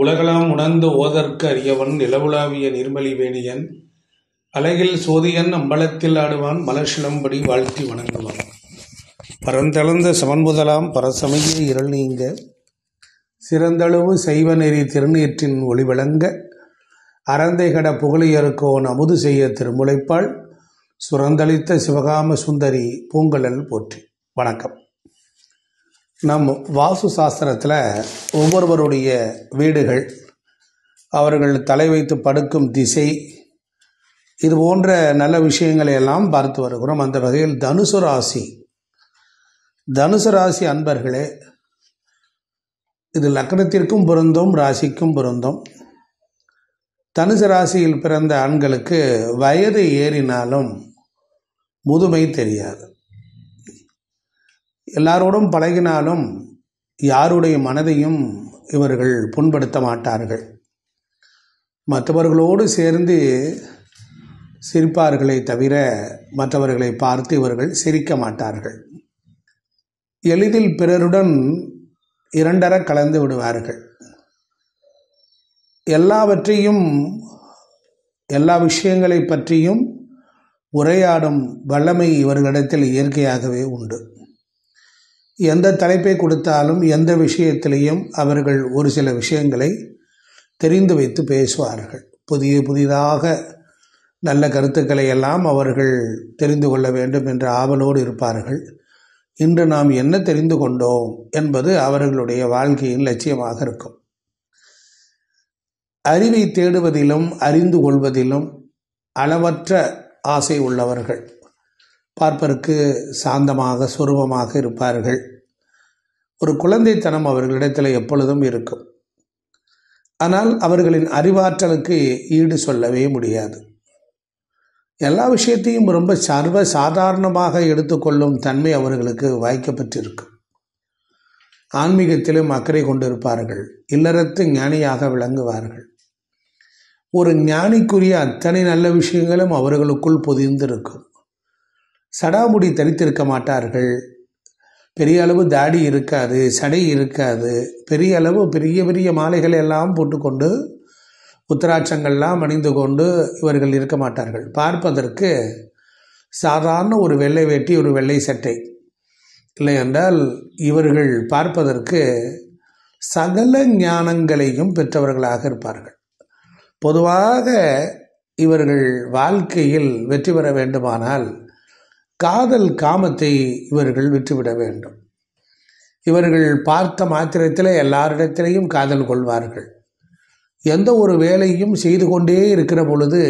உலகளாம் உணர்ந்து ஓதற்கு அறியவன் நிலவுலாவிய நீர்மலி வேணியன் அலகில் சோதியன் அம்பலத்தில் ஆடுவான் மலர்ஷிலம்படி வாழ்த்தி வணங்குவான் பரந்தளந்த சமன்முதலாம் பரசமய இருள் நீங்க சிறந்தளவு செய்வ நெறி திருநீற்றின் ஒளி விளங்க அறந்தை கட புகழையருக்கோன் அமுது செய்ய திருமுளைப்பாள் சுரந்தளித்த சிவகாம சுந்தரி பூங்கலல் போற்றி வணக்கம் நம் வாசு சாஸ்திரத்தில் ஒவ்வொருவருடைய வீடுகள் அவர்கள் தலை வைத்து படுக்கும் திசை இது போன்ற நல்ல விஷயங்களை எல்லாம் பார்த்து வருகிறோம் அந்த வகையில் தனுசு ராசி தனுசு ராசி அன்பர்களே இது லக்னத்திற்கும் பொருந்தும் ராசிக்கும் பொருந்தும் தனுசு ராசியில் பிறந்த ஆண்களுக்கு வயது ஏறினாலும் முதுமை தெரியாது எல்லாரோடும் பழகினாலும் யாருடைய மனதையும் இவர்கள் புண்படுத்த மாட்டார்கள் மற்றவர்களோடு சேர்ந்து சிரிப்பார்களை தவிர மற்றவர்களை பார்த்து இவர்கள் சிரிக்க மாட்டார்கள் எளிதில் பிறருடன் இரண்டர கலந்து விடுவார்கள் எல்லாவற்றையும் எல்லா விஷயங்களை பற்றியும் உரையாடும் வல்லமை இவர்களிடத்தில் இயற்கையாகவே உண்டு எந்த தலைப்பை கொடுத்தாலும் எந்த விஷயத்திலையும் அவர்கள் ஒரு சில விஷயங்களை தெரிந்து வைத்து பேசுவார்கள் புதிய புதிதாக நல்ல கருத்துக்களை எல்லாம் அவர்கள் தெரிந்து கொள்ள வேண்டும் என்ற ஆவலோடு இருப்பார்கள் இன்று நாம் என்ன தெரிந்து கொண்டோம் என்பது அவர்களுடைய வாழ்க்கையின் லட்சியமாக இருக்கும் அறிவை தேடுவதிலும் அறிந்து கொள்வதிலும் அளவற்ற ஆசை உள்ளவர்கள் பார்ப்பதற்கு சாந்தமாக சுரூபமாக இருப்பார்கள் ஒரு குழந்தைத்தனம் அவர்களிடத்தில் எப்பொழுதும் இருக்கும் ஆனால் அவர்களின் அறிவாற்றலுக்கு ஈடு சொல்லவே முடியாது எல்லா விஷயத்தையும் ரொம்ப சர்வ சாதாரணமாக எடுத்துக்கொள்ளும் தன்மை அவர்களுக்கு வாய்க்கப்பட்டிருக்கும் ஆன்மீகத்திலும் அக்கறை கொண்டிருப்பார்கள் இல்லறத்து ஞானியாக விளங்குவார்கள் ஒரு ஞானிக்குரிய அத்தனை நல்ல விஷயங்களும் அவர்களுக்குள் பொதிந்திருக்கும் சடாமுடி தரித்திருக்க மாட்டார்கள் பெரிய அளவு தாடி இருக்காது சடை இருக்காது பெரிய அளவு பெரிய பெரிய மாலைகள் எல்லாம் போட்டுக்கொண்டு உத்தராட்சங்கள்லாம் அணிந்து கொண்டு இவர்கள் இருக்க மாட்டார்கள் பார்ப்பதற்கு சாதாரண ஒரு வெள்ளை வேட்டி ஒரு வெள்ளை சட்டை இல்லை என்றால் இவர்கள் பார்ப்பதற்கு சகல ஞானங்களையும் பெற்றவர்களாக இருப்பார்கள் பொதுவாக இவர்கள் வாழ்க்கையில் வெற்றி பெற வேண்டுமானால் காதல் காமத்தை இவர்கள் விட்டுவிட வேண்டும் இவர்கள் பார்த்த மாத்திரத்தில் எல்லாரிடத்திலையும் காதல் கொள்வார்கள் எந்த ஒரு வேலையும் செய்து கொண்டே இருக்கிற பொழுது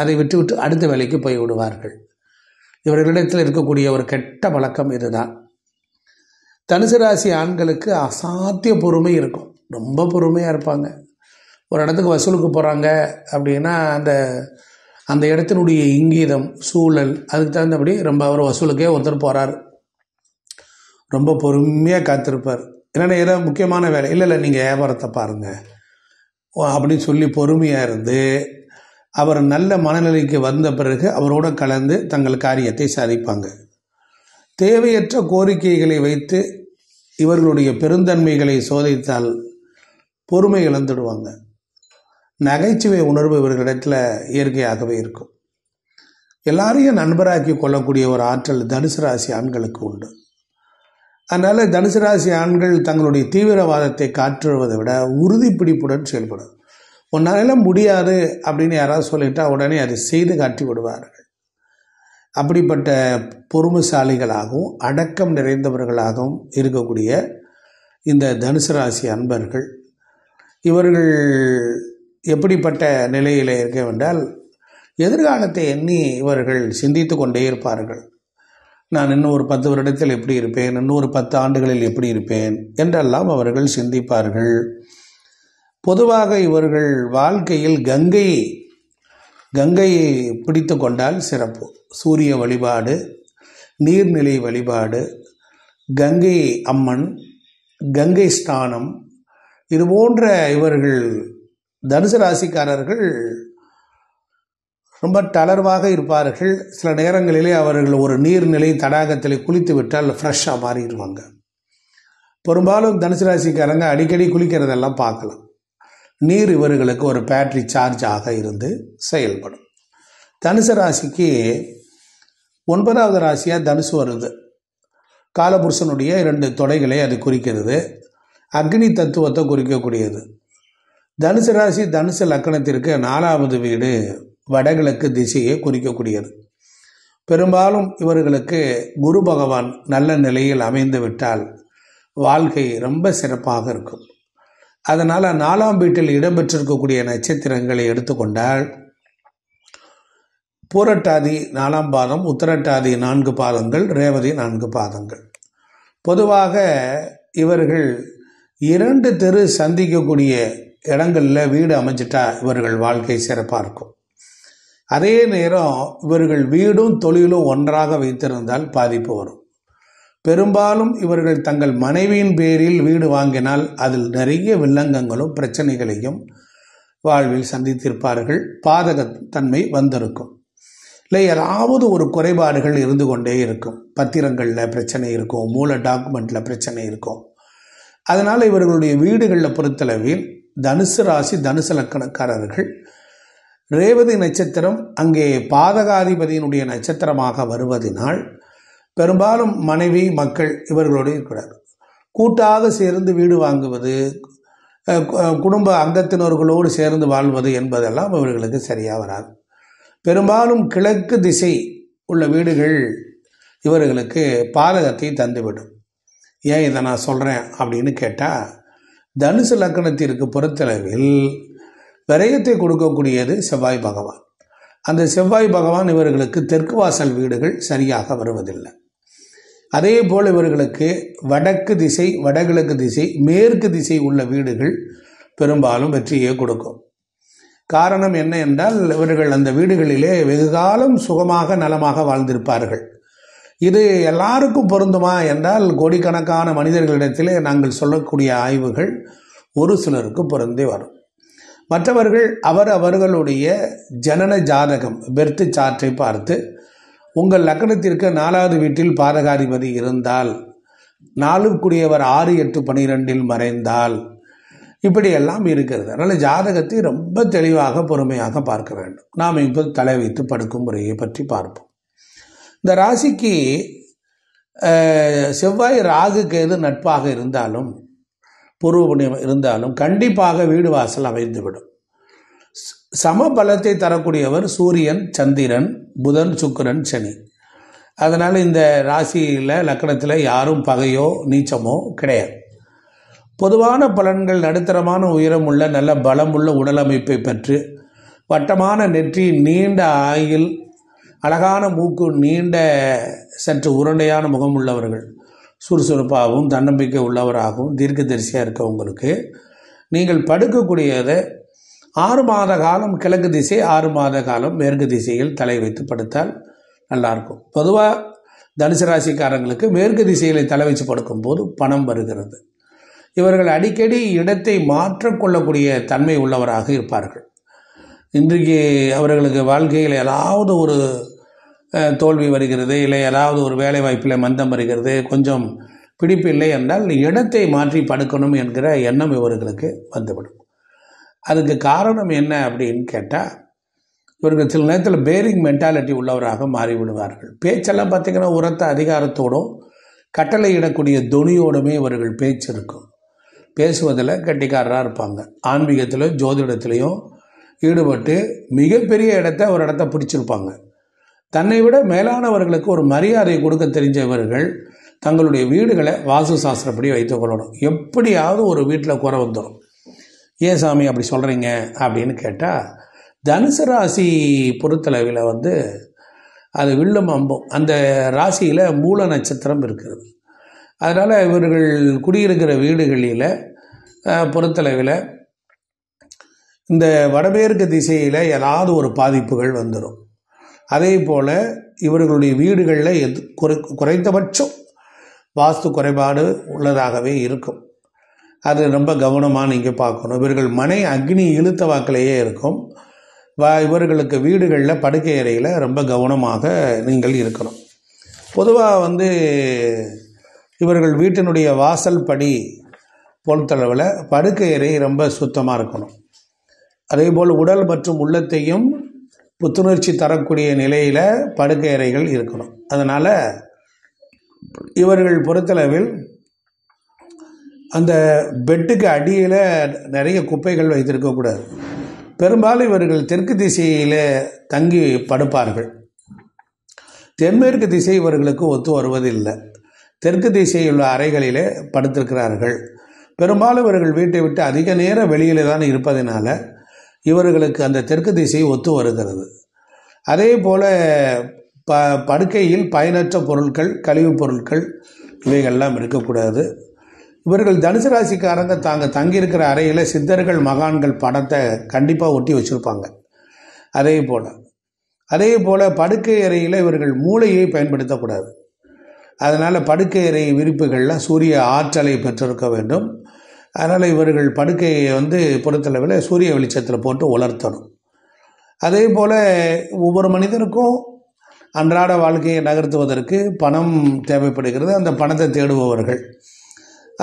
அதை விட்டுவிட்டு அடுத்த வேலைக்கு போய் விடுவார்கள் இவர்களிடத்தில் இருக்கக்கூடிய ஒரு கெட்ட பழக்கம் இதுதான் தனுசு ராசி ஆண்களுக்கு அசாத்திய பொறுமை இருக்கும் ரொம்ப பொறுமையாக இருப்பாங்க ஒரு இடத்துக்கு வசூலுக்கு போகிறாங்க அப்படின்னா அந்த அந்த இடத்தினுடைய இங்கீதம் சூழல் அதுக்கு தகுந்தபடி ரொம்ப அவர் வசூலுக்கே ஒருத்தர் போகிறார் ரொம்ப பொறுமையாக காத்திருப்பார் என்னென்ன ஏதோ முக்கியமான வேலை இல்லை இல்லை நீங்கள் வியாபாரத்தை பாருங்கள் அப்படின்னு சொல்லி பொறுமையாக இருந்து அவர் நல்ல மனநிலைக்கு வந்த பிறகு அவரோட கலந்து தங்கள் காரியத்தை சாதிப்பாங்க தேவையற்ற கோரிக்கைகளை வைத்து இவர்களுடைய பெருந்தன்மைகளை சோதித்தால் பொறுமை இழந்துடுவாங்க நகைச்சுவை உணர்வு இவர்களிடத்தில் இயற்கையாகவே இருக்கும் எல்லாரையும் நண்பராக்கி கொள்ளக்கூடிய ஒரு ஆற்றல் தனுசு ராசி ஆண்களுக்கு உண்டு அதனால் தனுசு ராசி ஆண்கள் தங்களுடைய தீவிரவாதத்தை காற்றுவதை விட உறுதிப்பிடிப்புடன் செயல்படும் உன்னால முடியாது அப்படின்னு யாராவது சொல்லிட்டா உடனே அதை செய்து காட்டி விடுவார்கள் அப்படிப்பட்ட பொறுமைசாலிகளாகவும் அடக்கம் நிறைந்தவர்களாகவும் இருக்கக்கூடிய இந்த தனுசு ராசி அன்பர்கள் இவர்கள் எப்படிப்பட்ட நிலையில் இருக்க வேண்டால் எதிர்காலத்தை எண்ணி இவர்கள் சிந்தித்து கொண்டே இருப்பார்கள் நான் இன்னும் ஒரு பத்து வருடத்தில் எப்படி இருப்பேன் இன்னொரு பத்து ஆண்டுகளில் எப்படி இருப்பேன் என்றெல்லாம் அவர்கள் சிந்திப்பார்கள் பொதுவாக இவர்கள் வாழ்க்கையில் கங்கை கங்கையை பிடித்து கொண்டால் சிறப்பு சூரிய வழிபாடு நீர்நிலை வழிபாடு கங்கை அம்மன் கங்கை இது இதுபோன்ற இவர்கள் தனுசு ராசிக்காரர்கள் ரொம்ப தளர்வாக இருப்பார்கள் சில நேரங்களிலே அவர்கள் ஒரு நீர்நிலை தடாகத்தில் குளித்து விட்டால் ஃப்ரெஷ்ஷாக மாறிடுவாங்க பெரும்பாலும் தனுசு ராசிக்காரங்க அடிக்கடி குளிக்கிறதெல்லாம் பார்க்கலாம் நீர் இவர்களுக்கு ஒரு பேட்ரி சார்ஜ் ஆக இருந்து செயல்படும் தனுசு ராசிக்கு ஒன்பதாவது ராசியாக தனுசு வருது காலபுருஷனுடைய இரண்டு தொடைகளை அது குறிக்கிறது அக்னி தத்துவத்தை குறிக்கக்கூடியது தனுசு ராசி தனுசு லக்கணத்திற்கு நாலாவது வீடு வடகிழக்கு திசையை குறிக்கக்கூடியது பெரும்பாலும் இவர்களுக்கு குரு பகவான் நல்ல நிலையில் அமைந்து விட்டால் வாழ்க்கை ரொம்ப சிறப்பாக இருக்கும் அதனால் நாலாம் வீட்டில் இடம்பெற்றிருக்கக்கூடிய நட்சத்திரங்களை எடுத்துக்கொண்டால் பூரட்டாதி நாலாம் பாதம் உத்தரட்டாதி நான்கு பாதங்கள் ரேவதி நான்கு பாதங்கள் பொதுவாக இவர்கள் இரண்டு தெரு சந்திக்கக்கூடிய இடங்களில் வீடு அமைஞ்சிட்டா இவர்கள் வாழ்க்கை சிறப்பாக இருக்கும் அதே நேரம் இவர்கள் வீடும் தொழிலும் ஒன்றாக வைத்திருந்தால் பாதிப்பு வரும் பெரும்பாலும் இவர்கள் தங்கள் மனைவியின் பேரில் வீடு வாங்கினால் அதில் நிறைய வில்லங்கங்களும் பிரச்சனைகளையும் வாழ்வில் சந்தித்திருப்பார்கள் பாதகத்தன்மை வந்திருக்கும் இல்லை ஏதாவது ஒரு குறைபாடுகள் இருந்து கொண்டே இருக்கும் பத்திரங்களில் பிரச்சனை இருக்கும் மூல டாக்குமெண்ட்டில் பிரச்சனை இருக்கும் அதனால் இவர்களுடைய வீடுகளில் பொறுத்தளவில் தனுசு ராசி தனுசு லக்கணக்காரர்கள் ரேவதி நட்சத்திரம் அங்கே பாதகாதிபதியினுடைய நட்சத்திரமாக வருவதினால் பெரும்பாலும் மனைவி மக்கள் இவர்களோடு இருக்கிறார் கூட்டாக சேர்ந்து வீடு வாங்குவது குடும்ப அங்கத்தினர்களோடு சேர்ந்து வாழ்வது என்பதெல்லாம் இவர்களுக்கு சரியாக வராது பெரும்பாலும் கிழக்கு திசை உள்ள வீடுகள் இவர்களுக்கு பாதகத்தை தந்துவிடும் ஏன் இதை நான் சொல்கிறேன் அப்படின்னு கேட்டால் தனுசு லக்கணத்திற்கு பொறுத்தளவில் விரயத்தை கொடுக்கக்கூடியது செவ்வாய் பகவான் அந்த செவ்வாய் பகவான் இவர்களுக்கு தெற்கு வாசல் வீடுகள் சரியாக வருவதில்லை அதே போல் இவர்களுக்கு வடக்கு திசை வடகிழக்கு திசை மேற்கு திசை உள்ள வீடுகள் பெரும்பாலும் வெற்றியை கொடுக்கும் காரணம் என்ன என்றால் இவர்கள் அந்த வீடுகளிலே வெகுகாலம் சுகமாக நலமாக வாழ்ந்திருப்பார்கள் இது எல்லாருக்கும் பொருந்துமா என்றால் கோடிக்கணக்கான மனிதர்களிடத்திலே நாங்கள் சொல்லக்கூடிய ஆய்வுகள் ஒரு சிலருக்கு பொருந்தே வரும் மற்றவர்கள் அவர் அவர்களுடைய ஜனன ஜாதகம் பெர்த்து சாற்றை பார்த்து உங்கள் லக்கணத்திற்கு நாலாவது வீட்டில் பாதகாதிபதி இருந்தால் நாளுக்குடியவர் ஆறு எட்டு பனிரெண்டில் மறைந்தால் இப்படியெல்லாம் இருக்கிறது அதனால் ஜாதகத்தை ரொம்ப தெளிவாக பொறுமையாக பார்க்க வேண்டும் நாம் இப்போது தலை வைத்து படுக்கும் முறையை பற்றி பார்ப்போம் இந்த ராசிக்கு செவ்வாய் ராகு கேது நட்பாக இருந்தாலும் பூர்வ புண்ணியம் இருந்தாலும் கண்டிப்பாக வீடு வாசல் அமைந்துவிடும் சம பலத்தை தரக்கூடியவர் சூரியன் சந்திரன் புதன் சுக்கரன் சனி அதனால் இந்த ராசியில் லக்கணத்தில் யாரும் பகையோ நீச்சமோ கிடையாது பொதுவான பலன்கள் நடுத்தரமான உயரமுள்ள நல்ல பலமுள்ள உடலமைப்பை பெற்று வட்டமான நெற்றி நீண்ட ஆயில் அழகான மூக்கு நீண்ட சற்று உருண்டையான முகம் உள்ளவர்கள் சுறுசுறுப்பாகவும் தன்னம்பிக்கை உள்ளவராகவும் தீர்க்கதரிசியாக இருக்கவங்களுக்கு நீங்கள் படுக்கக்கூடியதை ஆறு மாத காலம் கிழக்கு திசை ஆறு மாத காலம் மேற்கு திசையில் தலை வைத்து படுத்தால் நல்லாயிருக்கும் பொதுவாக தனுசு ராசிக்காரங்களுக்கு மேற்கு திசையில் தலை வச்சு படுக்கும்போது பணம் வருகிறது இவர்கள் அடிக்கடி இடத்தை மாற்றக்கொள்ளக்கூடிய தன்மை உள்ளவராக இருப்பார்கள் இன்றைக்கு அவர்களுக்கு வாழ்க்கையில் ஏதாவது ஒரு தோல்வி வருகிறது இல்லை ஏதாவது ஒரு வேலை வாய்ப்பில் மந்தம் வருகிறது கொஞ்சம் பிடிப்பு இல்லை என்றால் இடத்தை மாற்றி படுக்கணும் என்கிற எண்ணம் இவர்களுக்கு வந்துவிடும் அதுக்கு காரணம் என்ன அப்படின்னு கேட்டால் இவர்கள் சில நேரத்தில் பேரிங் மென்டாலிட்டி உள்ளவராக மாறிவிடுவார்கள் பேச்செல்லாம் பார்த்திங்கன்னா உரத்த அதிகாரத்தோடும் கட்டளையிடக்கூடிய துணியோடுமே இவர்கள் பேச்சு இருக்கும் பேசுவதில் கட்டிக்காரராக இருப்பாங்க ஆன்மீகத்திலையும் ஜோதிடத்திலையும் ஈடுபட்டு மிகப்பெரிய இடத்த ஒரு இடத்த பிடிச்சிருப்பாங்க தன்னை விட மேலானவர்களுக்கு ஒரு மரியாதை கொடுக்க தெரிஞ்ச இவர்கள் தங்களுடைய வீடுகளை வாசு சாஸ்திரப்படி வைத்து கொள்ளணும் எப்படியாவது ஒரு வீட்டில் குறை வந்துடும் ஏன் சாமி அப்படி சொல்கிறீங்க அப்படின்னு கேட்டால் தனுசு ராசி பொறுத்தளவில் வந்து அது வில்லும் அம்பும் அந்த ராசியில் மூல நட்சத்திரம் இருக்கிறது அதனால் இவர்கள் குடியிருக்கிற வீடுகளில் பொறுத்தளவில் இந்த வடமேற்கு திசையில் ஏதாவது ஒரு பாதிப்புகள் வந்துடும் அதே போல் இவர்களுடைய வீடுகளில் எது குறை குறைந்தபட்சம் வாஸ்து குறைபாடு உள்ளதாகவே இருக்கும் அது ரொம்ப கவனமாக நீங்கள் பார்க்கணும் இவர்கள் மனை அக்னி இழுத்த வாக்கிலேயே இருக்கும் வ இவர்களுக்கு வீடுகளில் படுக்கை அறையில் ரொம்ப கவனமாக நீங்கள் இருக்கணும் பொதுவாக வந்து இவர்கள் வீட்டினுடைய வாசல் படி பொறுத்தளவில் படுக்கை அறை ரொம்ப சுத்தமாக இருக்கணும் அதேபோல் உடல் மற்றும் உள்ளத்தையும் புத்துணர்ச்சி தரக்கூடிய நிலையில் படுக்கை அறைகள் இருக்கணும் அதனால் இவர்கள் பொறுத்தளவில் அந்த பெட்டுக்கு அடியில் நிறைய குப்பைகள் வைத்திருக்கக்கூடாது பெரும்பாலும் இவர்கள் தெற்கு திசையில் தங்கி படுப்பார்கள் தென்மேற்கு திசை இவர்களுக்கு ஒத்து வருவதில்லை தெற்கு திசையில் உள்ள அறைகளிலே படுத்திருக்கிறார்கள் பெரும்பாலும் இவர்கள் வீட்டை விட்டு அதிக நேரம் வெளியில் தான் இருப்பதினால இவர்களுக்கு அந்த தெற்கு திசை ஒத்து வருகிறது அதே போல் ப படுக்கையில் பயனற்ற பொருட்கள் கழிவுப் பொருட்கள் இவைகள்லாம் இருக்கக்கூடாது இவர்கள் தனுசு ராசிக்காரங்க தாங்க தங்கியிருக்கிற அறையில் சித்தர்கள் மகான்கள் படத்தை கண்டிப்பாக ஒட்டி வச்சுருப்பாங்க அதே போல் அதே போல் படுக்கை அறையில் இவர்கள் மூளையை பயன்படுத்தக்கூடாது அதனால் படுக்கை அறை விரிப்புகளில் சூரிய ஆற்றலை பெற்றிருக்க வேண்டும் அதனால் இவர்கள் படுக்கையை வந்து பொறுத்தளவில் சூரிய வெளிச்சத்தில் போட்டு உலர்த்தணும் அதே போல் ஒவ்வொரு மனிதனுக்கும் அன்றாட வாழ்க்கையை நகர்த்துவதற்கு பணம் தேவைப்படுகிறது அந்த பணத்தை தேடுபவர்கள்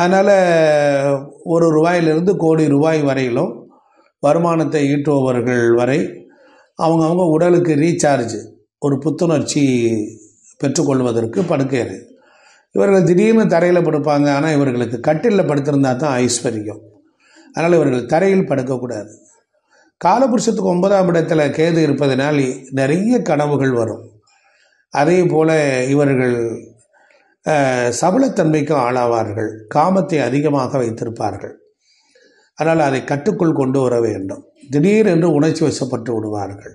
அதனால் ஒரு ரூபாயிலிருந்து கோடி ரூபாய் வரையிலும் வருமானத்தை ஈட்டுபவர்கள் வரை அவங்கவுங்க உடலுக்கு ரீசார்ஜ் ஒரு புத்துணர்ச்சி பெற்றுக்கொள்வதற்கு படுக்கை இவர்கள் திடீர்னு தரையில் படுப்பாங்க ஆனால் இவர்களுக்கு கட்டிலில் படுத்திருந்தா தான் ஐஸ்வர்யம் அதனால் இவர்கள் தரையில் படுக்கக்கூடாது காலபுருஷத்துக்கு ஒன்பதாம் இடத்துல கேது இருப்பதனால் நிறைய கனவுகள் வரும் அதே போல் இவர்கள் சபலத்தன்மைக்கும் ஆளாவார்கள் காமத்தை அதிகமாக வைத்திருப்பார்கள் அதனால் அதை கட்டுக்குள் கொண்டு வர வேண்டும் திடீர் என்று உணர்ச்சி வசப்பட்டு விடுவார்கள்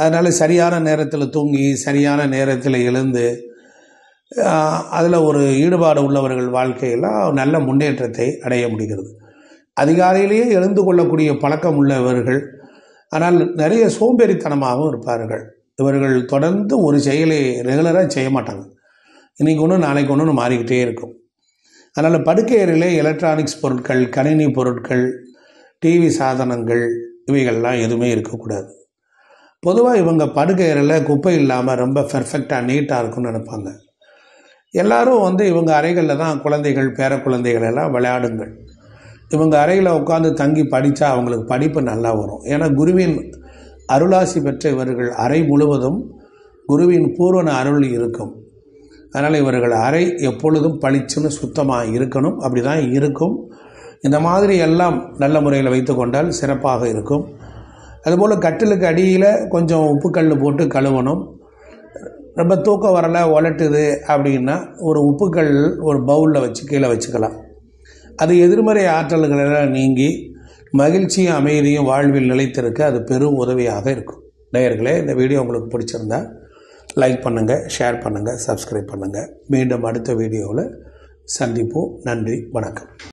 அதனால் சரியான நேரத்தில் தூங்கி சரியான நேரத்தில் எழுந்து அதில் ஒரு ஈடுபாடு உள்ளவர்கள் வாழ்க்கையில் நல்ல முன்னேற்றத்தை அடைய முடிகிறது அதிகாலையிலேயே எழுந்து கொள்ளக்கூடிய பழக்கம் உள்ளவர்கள் ஆனால் நிறைய சோம்பேறித்தனமாகவும் இருப்பார்கள் இவர்கள் தொடர்ந்து ஒரு செயலை ரெகுலராக செய்ய மாட்டாங்க இன்றைக்கி ஒன்று நாளைக்கு ஒன்று மாறிக்கிட்டே இருக்கும் அதனால் படுக்கையறையிலே எலக்ட்ரானிக்ஸ் பொருட்கள் கணினி பொருட்கள் டிவி சாதனங்கள் இவைகள்லாம் எதுவுமே இருக்கக்கூடாது பொதுவாக இவங்க படுக்கையறையில் குப்பை இல்லாமல் ரொம்ப பெர்ஃபெக்டாக நீட்டாக இருக்கும்னு நினைப்பாங்க எல்லாரும் வந்து இவங்க அறைகளில் தான் குழந்தைகள் பேர குழந்தைகள் எல்லாம் விளையாடுங்கள் இவங்க அறையில் உட்காந்து தங்கி படித்தா அவங்களுக்கு படிப்பு நல்லா வரும் ஏன்னா குருவின் அருளாசி பெற்ற இவர்கள் அறை முழுவதும் குருவின் பூர்வன அருள் இருக்கும் அதனால் இவர்கள் அறை எப்பொழுதும் பளிச்சுன்னு சுத்தமாக இருக்கணும் அப்படி தான் இருக்கும் இந்த மாதிரி எல்லாம் நல்ல முறையில் வைத்து கொண்டால் சிறப்பாக இருக்கும் அதுபோல் கட்டிலுக்கு அடியில் கொஞ்சம் உப்புக்கல் போட்டு கழுவணும் ரொம்ப தூக்கம் வரலை ஒலட்டுது அப்படின்னா ஒரு உப்புக்கல் ஒரு பவுலில் வச்சு கீழே வச்சுக்கலாம் அது எதிர்மறை ஆற்றல்களெல்லாம் நீங்கி மகிழ்ச்சியும் அமைதியும் வாழ்வில் நிலைத்திருக்க அது பெரும் உதவியாக இருக்கும் நேயர்களே இந்த வீடியோ உங்களுக்கு பிடிச்சிருந்தா லைக் பண்ணுங்கள் ஷேர் பண்ணுங்கள் சப்ஸ்கிரைப் பண்ணுங்கள் மீண்டும் அடுத்த வீடியோவில் சந்திப்போம் நன்றி வணக்கம்